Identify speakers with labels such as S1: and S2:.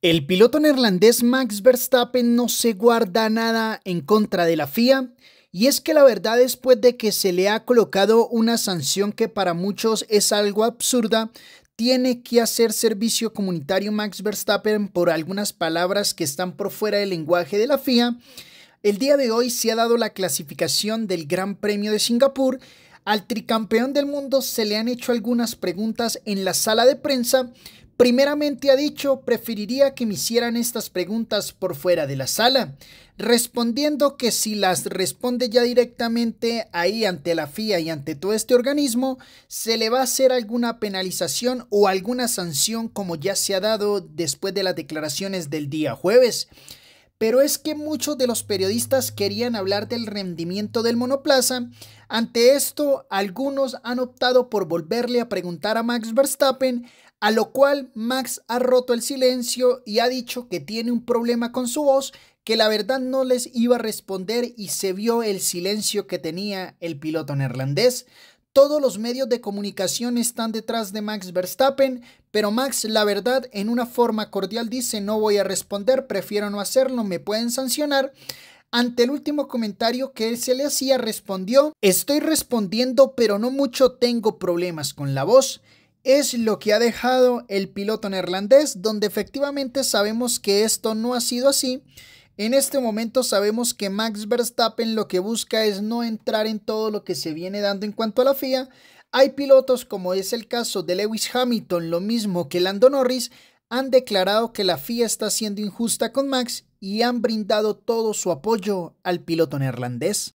S1: El piloto neerlandés Max Verstappen no se guarda nada en contra de la FIA y es que la verdad después de que se le ha colocado una sanción que para muchos es algo absurda, tiene que hacer servicio comunitario Max Verstappen por algunas palabras que están por fuera del lenguaje de la FIA. El día de hoy se ha dado la clasificación del Gran Premio de Singapur. Al tricampeón del mundo se le han hecho algunas preguntas en la sala de prensa Primeramente ha dicho, preferiría que me hicieran estas preguntas por fuera de la sala, respondiendo que si las responde ya directamente ahí ante la FIA y ante todo este organismo, se le va a hacer alguna penalización o alguna sanción como ya se ha dado después de las declaraciones del día jueves. Pero es que muchos de los periodistas querían hablar del rendimiento del monoplaza. Ante esto, algunos han optado por volverle a preguntar a Max Verstappen, a lo cual Max ha roto el silencio y ha dicho que tiene un problema con su voz, que la verdad no les iba a responder y se vio el silencio que tenía el piloto neerlandés. Todos los medios de comunicación están detrás de Max Verstappen, pero Max, la verdad, en una forma cordial dice no voy a responder, prefiero no hacerlo, me pueden sancionar. Ante el último comentario que se le hacía, respondió, estoy respondiendo, pero no mucho tengo problemas con la voz es lo que ha dejado el piloto neerlandés, donde efectivamente sabemos que esto no ha sido así en este momento sabemos que Max Verstappen lo que busca es no entrar en todo lo que se viene dando en cuanto a la FIA. Hay pilotos como es el caso de Lewis Hamilton, lo mismo que Lando Norris, han declarado que la FIA está siendo injusta con Max y han brindado todo su apoyo al piloto neerlandés.